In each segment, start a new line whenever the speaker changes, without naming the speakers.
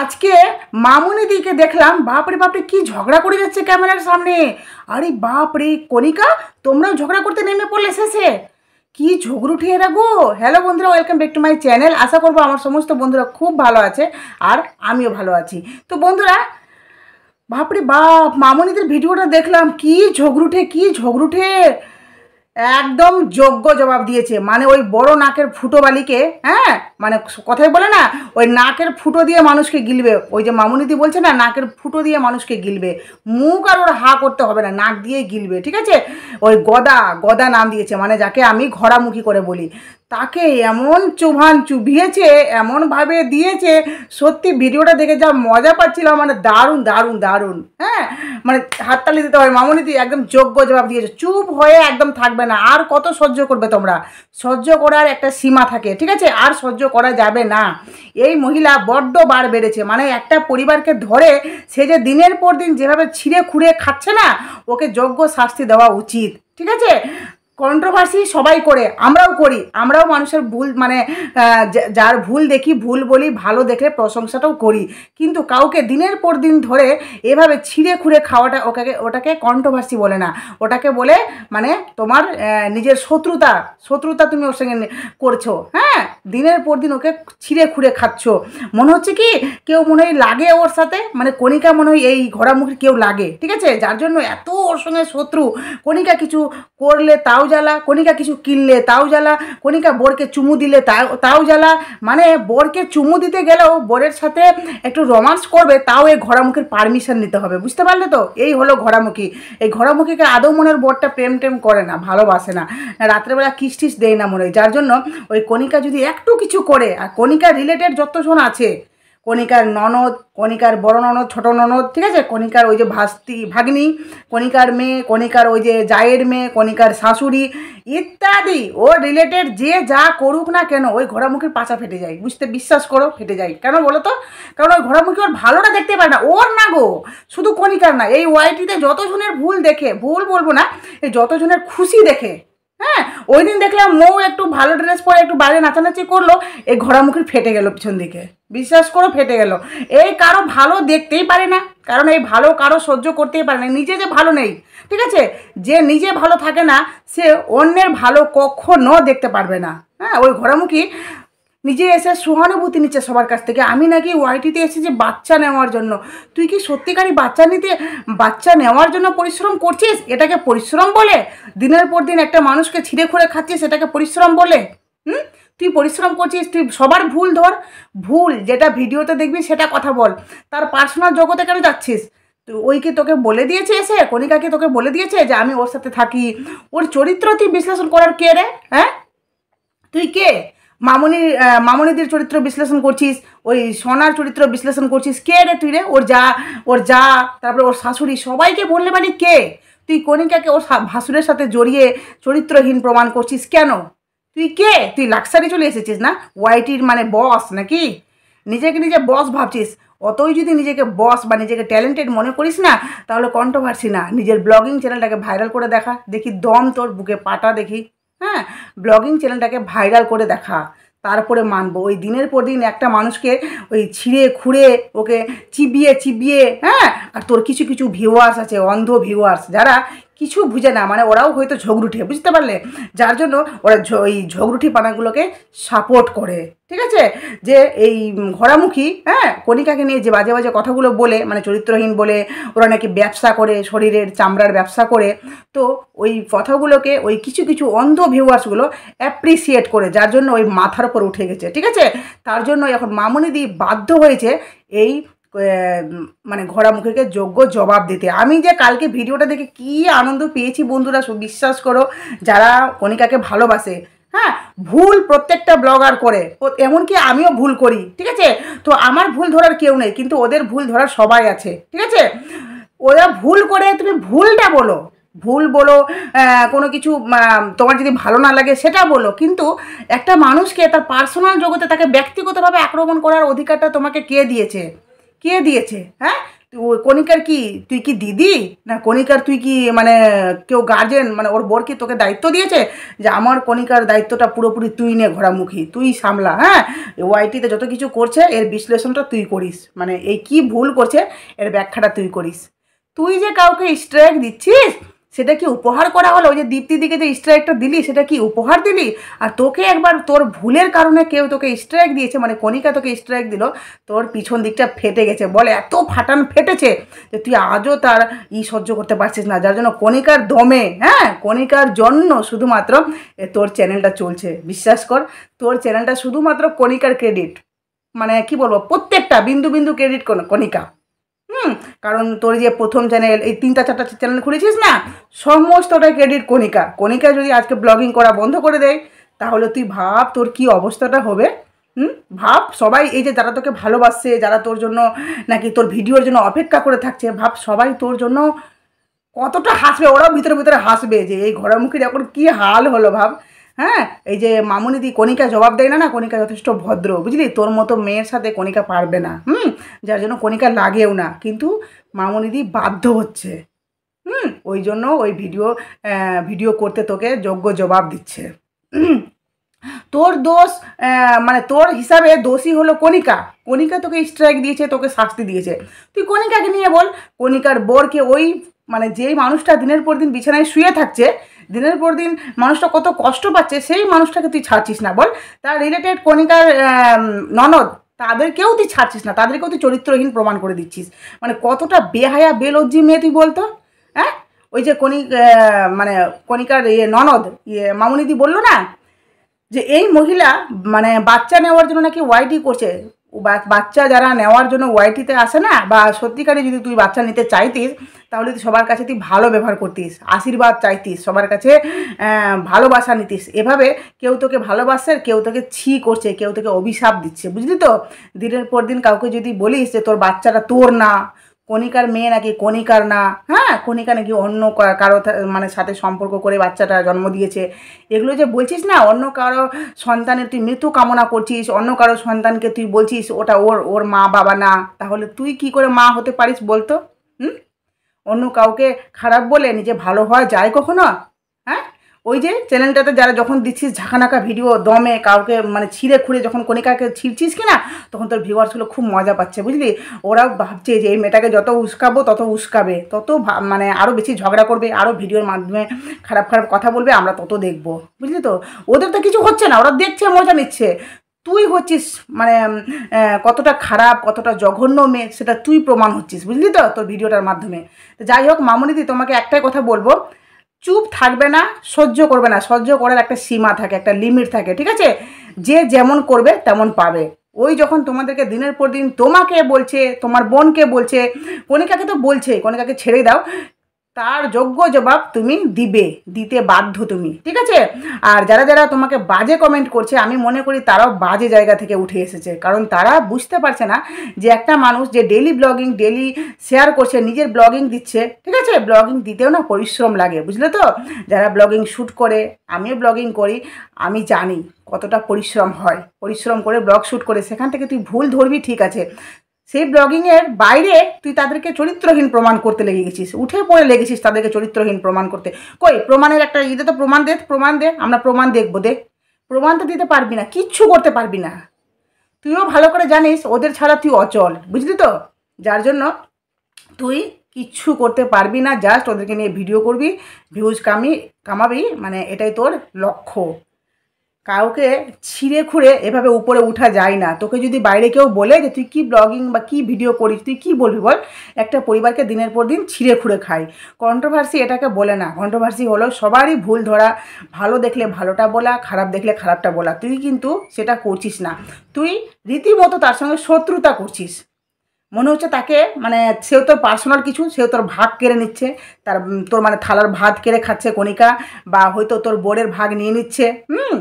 আজকে মামুনি দিকে দেখলাম বাপরে বাপরে কি ঝগড়া করে যাচ্ছে ক্যামেরার সামনে আরে বাপরে কণিকা তোমরাও ঝগড়া করতে নেমে পড়লে শেষে কি ঝগড়ু উঠিয়ে রাখো হ্যালো বন্ধুরা welcome back to my channel আশা করবো আমার সমস্ত বন্ধুরা খুব ভালো আছে আর আমিও ভালো আছি তো বন্ধুরা বাপরে বাপ মামুনিদের ভিডিওটা দেখলাম কি ঝগড়ুঠে কি ঝগড়ুঠে একদম যোগ্য জবাব দিয়েছে মানে ওই বড় নাকের ফুটো বালিকে হ্যাঁ মানে কথাই বলে না ওই নাকের ফুটো দিয়ে মানুষকে গিলবে ওই যে মামুনিদি বলছে না নাকের ফুটো দিয়ে মানুষকে গিলবে মুখ আর ওর হা করতে হবে না নাক দিয়ে গিলবে ঠিক আছে ওই গদা গদা নাম দিয়েছে মানে যাকে আমি ঘরামুখী করে বলি তাকে এমন চুভান চুভিয়েছে এমনভাবে দিয়েছে সত্যি ভিডিওটা দেখে যা মজা পাচ্ছিলাম মানে দারুণ দারুণ দারুণ হ্যাঁ মানে হাততালি দিতে হয় মামনি দিয়ে একদম যোগ্য জবাব দিয়েছে চুপ হয়ে একদম থাকবে না আর কত সহ্য করবে তোমরা সহ্য করার একটা সীমা থাকে ঠিক আছে আর সহ্য করা যাবে না এই মহিলা বড্ড বার বেড়েছে মানে একটা পরিবারকে ধরে সে যে দিনের পর দিন যেভাবে ছিঁড়ে খুঁড়ে খাচ্ছে না ওকে যোগ্য শাস্তি দেওয়া উচিত ঠিক আছে কন্ট্রোভার্সি সবাই করে আমরাও করি আমরাও মানুষের ভুল মানে যার ভুল দেখি ভুল বলি ভালো দেখে প্রশংসাটাও করি কিন্তু কাউকে দিনের পর দিন ধরে এভাবে ছিঁড়ে খুঁড়ে খাওয়াটা ওকে ওটাকে কন্ট্রোভার্সি বলে না ওটাকে বলে মানে তোমার নিজের শত্রুতা শত্রুতা তুমি ওর সঙ্গে করছো হ্যাঁ দিনের পর দিন ওকে ছিঁড়ে খুঁড়ে খাচ্ছ মনে হচ্ছে কি কেউ মনে হয় লাগে ওর সাথে মানে কণিকা মনে হয় এই ঘোরামুখি কেউ লাগে ঠিক আছে যার জন্য এত ওর সঙ্গে শত্রু কণিকা কিছু করলে তাও জ্বালা কণিকা কিছু কিনলে তাও জ্বালা কণিকা বরকে চুমু দিলে তাও তাও জ্বালা মানে বরকে চুমু দিতে গেলেও বরের সাথে একটু রোমান্স করবে তাও এই ঘোড়ামুখীর পারমিশন নিতে হবে বুঝতে পারলে তো এই হলো ঘোড়ামুখী এই ঘোড়ামুখীকে আদৌ মনের বরটা প্রেম টেম করে না ভালোবাসে না রাত্রেবেলা কিস টিস দেয় না মনে হয় যার জন্য ওই কণিকা যদি একটু কিছু করে আর কণিকা রিলেটেড যত আছে কণিকার ননদ কণিকার বড় ননদ ছোট ননদ ঠিক আছে কণিকার ওই যে ভাস্তি ভাগ্নি কণিকার মেয়ে কণিকার ওই যে জায়ের মেয়ে কণিকার শাশুড়ি ইত্যাদি ও রিলেটেড যে যা করুক না কেন ওই ঘোড়ামুখীর পাচা ফেটে যায় বুঝতে বিশ্বাস করো ফেটে যায় কেন বলো তো কারণ ওই ঘোড়ামুখী ওর ভালোটা দেখতে পারে না ওর না গো শুধু কণিকার না এই ওয়াইটিতে যতজনের ভুল দেখে ভুল বলবো না এই যতজনের খুশি দেখে হ্যাঁ ওই দিন দেখলাম মৌ একটু ভালো ড্রেস পরে একটু বাইরে নাচানাচি করলো এই ঘোড়ামুখি ফেটে গেল পিছন দিকে বিশ্বাস করো ফেটে গেল এই কারো ভালো দেখতেই পারে না কারণ এই ভালো কারো সহ্য করতেই পারে না নিজে যে ভালো নেই ঠিক আছে যে নিজে ভালো থাকে না সে অন্যের ভালো কখনো দেখতে পারবে না হ্যাঁ ওই ঘোড়ামুখী নিজে এসে সহানুভূতি নিচ্ছে সবার কাছ থেকে আমি নাকি ওয়াইটিতে এসেছি বাচ্চা নেওয়ার জন্য তুই কি সত্যিকারই বাচ্চা নিতে বাচ্চা নেওয়ার জন্য পরিশ্রম করছিস এটাকে পরিশ্রম বলে দিনের পর দিন একটা মানুষকে ছিঁড়ে খুঁড়ে খাচ্ছিস এটাকে পরিশ্রম বলে হুম তুই পরিশ্রম করছিস তুই সবার ভুল ধর ভুল যেটা ভিডিওতে দেখবি সেটা কথা বল তার পার্সোনাল জগতে কেন যাচ্ছিস ওই কি তোকে বলে দিয়েছে এসে কণিকাকে তোকে বলে দিয়েছে যে আমি ওর সাথে থাকি ওর চরিত্র তুই বিশ্লেষণ করার কে রে হ্যাঁ তুই কে মামনির মামনিদের চরিত্র বিশ্লেষণ করছিস ওই সোনার চরিত্র বিশ্লেষণ করছিস কে রে তুই রে ওর যা ওর যা তারপরে ওর শাশুড়ি সবাইকে বললে মানে কে তুই কনিকাকে ওর ভাসুরের সাথে জড়িয়ে চরিত্রহীন প্রমাণ করছিস কেন তুই কে তুই লাক্সারি চলে এসেছিস না ওয়াইটির মানে বস নাকি নিজেকে নিজে বস ভাবছিস অতই যদি নিজেকে বস বা নিজেকে ট্যালেন্টেড মনে করিস না তাহলে কন্ট্রোভার্সি না নিজের ব্লগিং চ্যানেলটাকে ভাইরাল করে দেখা দেখি দম তোর বুকে পাটা দেখি হ্যাঁ ব্লগিং চ্যানেলটাকে ভাইরাল করে দেখা তারপরে মানবো ওই দিনের পর দিন একটা মানুষকে ওই ছিঁড়ে খুঁড়ে ওকে চিবিয়ে চিবিয়ে হ্যাঁ আর তোর কিছু কিছু ভিউয়ার্স আছে অন্ধ ভিউয়ার্স যারা কিছু বুঝে না মানে ওরাও হয়তো ঝগড়ুটি বুঝতে পারলে যার জন্য ওরা ওই ঝগড়ুটি পানাগুলোকে সাপোর্ট করে ঠিক আছে যে এই ঘোড়ামুখী হ্যাঁ কণিকাকে নিয়ে যে বাজে বাজে কথাগুলো বলে মানে চরিত্রহীন বলে ওরা নাকি ব্যবসা করে শরীরের চামড়ার ব্যবসা করে তো ওই কথাগুলোকে ওই কিছু কিছু অন্ধ ভিউয়ার্সগুলো অ্যাপ্রিসিয়েট করে যার জন্য ওই মাথার উপর উঠে গেছে ঠিক আছে তার জন্য এখন মামুনিদি বাধ্য হয়েছে এই মানে ঘোড়া মুখেকে যোগ্য জবাব দিতে আমি যে কালকে ভিডিওটা দেখে কি আনন্দ পেয়েছি বন্ধুরা বিশ্বাস করো যারা কণিকাকে ভালোবাসে হ্যাঁ ভুল প্রত্যেকটা ব্লগার করে এমনকি আমিও ভুল করি ঠিক আছে তো আমার ভুল ধরার কেউ নেই কিন্তু ওদের ভুল ধরার সবাই আছে ঠিক আছে ওরা ভুল করে তুমি ভুলটা বলো ভুল বলো কোনো কিছু তোমার যদি ভালো না লাগে সেটা বলো কিন্তু একটা মানুষকে তার পার্সোনাল জগতে তাকে ব্যক্তিগতভাবে আক্রমণ করার অধিকারটা তোমাকে কে দিয়েছে কে দিয়েছে হ্যাঁ তুই কণিকার কি তুই কি দিদি না কণিকার তুই কি মানে কেউ গার্জেন মানে ওর বর কি তোকে দায়িত্ব দিয়েছে যে আমার কণিকার দায়িত্বটা পুরোপুরি তুই নে ঘোরামুখী তুই সামলা হ্যাঁ ওয়াইটিতে যত কিছু করছে এর বিশ্লেষণটা তুই করিস মানে এই কি ভুল করছে এর ব্যাখ্যাটা তুই করিস তুই যে কাউকে স্ট্রাইক দিচ্ছিস সেটা কি উপহার করা হলো ওই যে দীপ্তিদিকে যে স্ট্রাইকটা দিলি সেটা কি উপহার দিলি আর তোকে একবার তোর ভুলের কারণে কেউ তোকে স্ট্রাইক দিয়েছে মানে কণিকা তোকে স্ট্রাইক দিল তোর পিছন দিকটা ফেটে গেছে বলে এত ফাটান ফেটেছে যে তুই আজও তার ই সহ্য করতে পারছিস না যার জন্য কণিকার দমে হ্যাঁ কণিকার জন্য শুধুমাত্র তোর চ্যানেলটা চলছে বিশ্বাস কর তোর চ্যানেলটা শুধুমাত্র কণিকার ক্রেডিট মানে কি বলবো প্রত্যেকটা বিন্দু বিন্দু ক্রেডিট কণিকা হুম কারণ তোর যে প্রথম চ্যানেল এই তিনটা চারটা চ্যানেল খুলেছিস না সমস্তটা ক্রেডিট কণিকা কণিকা যদি আজকে ব্লগিং করা বন্ধ করে দেয় তাহলে তুই ভাব তোর কি অবস্থাটা হবে হুম ভাব সবাই এই যে যারা তোকে ভালোবাসছে যারা তোর জন্য নাকি তোর ভিডিওর জন্য অপেক্ষা করে থাকছে ভাব সবাই তোর জন্য কতটা হাসবে ওরাও ভিতরে ভিতরে হাসবে যে এই ঘোড়ামুখির এখন কি হাল হলো ভাব হ্যাঁ এই যে মামুনিদি কণিকা জবাব দেয় না না কণিকা যথেষ্ট ভদ্র বুঝলি তোর মতো মেয়ের সাথে কণিকা পারবে না হুম যার জন্য কণিকা লাগেও না কিন্তু মামুনিদি বাধ্য হচ্ছে হুম ওই জন্য ওই ভিডিও ভিডিও করতে তোকে যোগ্য জবাব দিচ্ছে তোর দোষ মানে তোর হিসাবে দোষী হলো কণিকা কণিকা তোকে স্ট্রাইক দিয়েছে তোকে শাস্তি দিয়েছে তুই কণিকাকে নিয়ে বল কণিকার বরকে ওই মানে যেই মানুষটা দিনের পর দিন বিছানায় শুয়ে থাকছে দিনের পর দিন মানুষটা কত কষ্ট পাচ্ছে সেই মানুষটাকে তুই ছাড়ছিস না বল তার রিলেটেড কণিকার ননদ তাদেরকেও তুই ছাড়ছিস না তাদেরকেও তুই চরিত্রহীন প্রমাণ করে দিচ্ছিস মানে কতটা বেহায়া বেলজ্জি মেয়ে তুই বলতো হ্যাঁ ওই যে কণিক মানে কণিকার ইয়ে ননদ ইয়ে মামুনিদি বললো না যে এই মহিলা মানে বাচ্চা নেওয়ার জন্য নাকি ওয়াইডি করছে বাচ্চা যারা নেওয়ার জন্য ওয়াইটিতে আসে না বা সত্যিকারে যদি তুই বাচ্চা নিতে চাইতিস তাহলে তুই সবার কাছে তুই ভালো ব্যবহার করতিস আশীর্বাদ চাইতিস সবার কাছে ভালোবাসা নিতিস এভাবে কেউ তোকে ভালোবাসে কেউ তোকে ছি করছে কেউ তোকে অভিশাপ দিচ্ছে বুঝলি তো দিনের পর দিন কাউকে যদি বলিস যে তোর বাচ্চাটা তোর না কণিকার মেয়ে নাকি কণিকার না হ্যাঁ কণিকা নাকি অন্য কারো মানে সাথে সম্পর্ক করে বাচ্চাটা জন্ম দিয়েছে এগুলো যে বলছিস না অন্য কারো সন্তানের তুই মৃত্যু কামনা করছিস অন্য কারো সন্তানকে তুই বলছিস ওটা ওর ওর মা বাবা না তাহলে তুই কি করে মা হতে পারিস বলতো হুম অন্য কাউকে খারাপ বলে নিজে ভালো হওয়া যায় কখনো ওই যে চ্যানেলটাতে যারা যখন দিচ্ছিস ঝাঁকানাকা ভিডিও দমে কাউকে মানে ছিঁড়ে খুঁড়ে যখন কনিকাকে ছিঁড়ছিস কিনা তখন তোর ভিউয়ার্সগুলো খুব মজা পাচ্ছে বুঝলি ওরাও ভাবছে যে এই মেয়েটাকে যত উস্কাবো তত উস্কাবে তত মানে আরও বেশি ঝগড়া করবে আরও ভিডিওর মাধ্যমে খারাপ খারাপ কথা বলবে আমরা তত দেখব বুঝলি তো ওদের তো কিছু হচ্ছে না ওরা দেখছে মজা নিচ্ছে তুই হচ্ছিস মানে কতটা খারাপ কতটা জঘন্য মেয়ে সেটা তুই প্রমাণ হচ্ছিস বুঝলি তো তোর ভিডিওটার মাধ্যমে তো যাই হোক মামনিদি তোমাকে একটাই কথা বলবো চুপ থাকবে না সহ্য করবে না সহ্য করার একটা সীমা থাকে একটা লিমিট থাকে ঠিক আছে যে যেমন করবে তেমন পাবে ওই যখন তোমাদেরকে দিনের পর দিন তোমাকে বলছে তোমার বোনকে বলছে কণিকাকে তো বলছে কণিকাকে ছেড়ে দাও তার যোগ্য জবাব তুমি দিবে দিতে বাধ্য তুমি ঠিক আছে আর যারা যারা তোমাকে বাজে কমেন্ট করছে আমি মনে করি তারাও বাজে জায়গা থেকে উঠে এসেছে কারণ তারা বুঝতে পারছে না যে একটা মানুষ যে ডেলি ব্লগিং ডেলি শেয়ার করছে নিজের ব্লগিং দিচ্ছে ঠিক আছে ব্লগিং দিতেও না পরিশ্রম লাগে বুঝলে তো যারা ব্লগিং শ্যুট করে আমিও ব্লগিং করি আমি জানি কতটা পরিশ্রম হয় পরিশ্রম করে ব্লগ শ্যুট করে সেখান থেকে তুই ভুল ধরবি ঠিক আছে সেই ব্লগিংয়ের বাইরে তুই তাদেরকে চরিত্রহীন প্রমাণ করতে লেগে গেছিস উঠে পড়ে লেগেছিস তাদেরকে চরিত্রহীন প্রমাণ করতে কই প্রমাণের একটা ইদে তো প্রমাণ দে প্রমাণ দে আমরা প্রমাণ দেখবো দে প্রমাণ তো দিতে পারবি না কিচ্ছু করতে পারবি না তুইও ভালো করে জানিস ওদের ছাড়া তুই অচল বুঝলি তো যার জন্য তুই কিচ্ছু করতে পারবি না জাস্ট ওদেরকে নিয়ে ভিডিও করবি ভিউজ কামি কামাবি মানে এটাই তোর লক্ষ্য কাউকে ছিঁড়ে খুঁড়ে এভাবে উপরে উঠা যায় না তোকে যদি বাইরে কেউ বলে যে তুই কি ব্লগিং বা কি ভিডিও করিস তুই কী বলবি বল একটা পরিবারকে দিনের পর দিন ছিঁড়ে খুঁড়ে খাই কন্ট্রোভার্সি এটাকে বলে না কন্ট্রোভার্সি হলো সবারই ভুল ধরা ভালো দেখলে ভালোটা বলা খারাপ দেখলে খারাপটা বলা তুই কিন্তু সেটা করছিস না তুই রীতিমতো তার সঙ্গে শত্রুতা করছিস মনে হচ্ছে তাকে মানে সেও তোর পার্সোনাল কিছু সেও তোর ভাগ কেড়ে নিচ্ছে তার তোর মানে থালার ভাত কেড়ে খাচ্ছে কণিকা বা হয়তো তোর বোর্ডের ভাগ নিয়ে নিচ্ছে হুম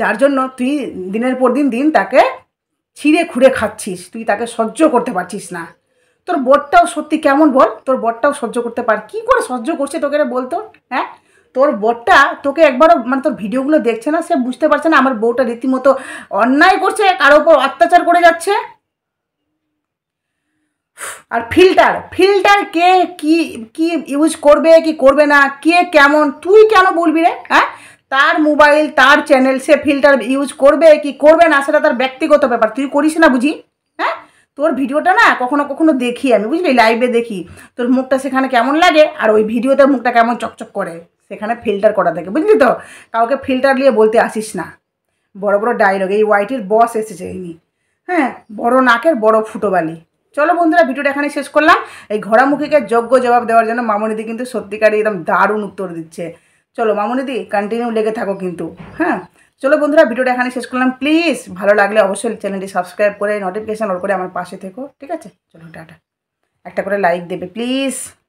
যার জন্য তুই দিনের পর দিন দিন তাকে ছিঁড়ে খুঁড়ে খাচ্ছিস তুই তাকে সহ্য করতে পারছিস না তোর বরটাও সত্যি কেমন বল তোর বরটাও সহ্য করতে পার কি করে সহ্য করছে তোকে বলতো হ্যাঁ তোর বরটা তোকে একবারও মানে তোর ভিডিওগুলো দেখছে না সে বুঝতে পারছে না আমার বউটা রীতিমতো অন্যায় করছে কারো উপর অত্যাচার করে যাচ্ছে আর ফিল্টার ফিল্টার কে কি কি ইউজ করবে কি করবে না কে কেমন তুই কেন বলবি রে হ্যাঁ তার মোবাইল তার চ্যানেল সে ফিল্টার ইউজ করবে কি করবে না সেটা তার ব্যক্তিগত ব্যাপার তুই করিস না বুঝি হ্যাঁ তোর ভিডিওটা না কখনো কখনো দেখি আমি বুঝলি লাইভে দেখি তোর মুখটা সেখানে কেমন লাগে আর ওই ভিডিওতে মুখটা কেমন চকচক করে সেখানে ফিল্টার করা থাকে বুঝলি তো কাউকে ফিল্টার নিয়ে বলতে আসিস না বড় বড় ডায়লগ এই ওয়াইটির বস এসেছে ইনি হ্যাঁ বড় নাকের বড় ফুটোবালি চলো বন্ধুরা ভিডিওটা এখানে শেষ করলাম এই ঘোড়ামুখীকে যোগ্য জবাব দেওয়ার জন্য মামনিদি কিন্তু সত্যিকারই একদম দারুণ উত্তর দিচ্ছে চলো মামুনিদি কন্টিনিউ লেগে থাকো কিন্তু হ্যাঁ চলো বন্ধুরা ভিডিওটা এখানে শেষ করলাম প্লিজ ভালো লাগলে অবশ্যই চ্যানেলটি সাবস্ক্রাইব করে নোটিফিকেশান অল করে আমার পাশে থেকো ঠিক আছে চলো টাটা একটা করে লাইক দেবে প্লিজ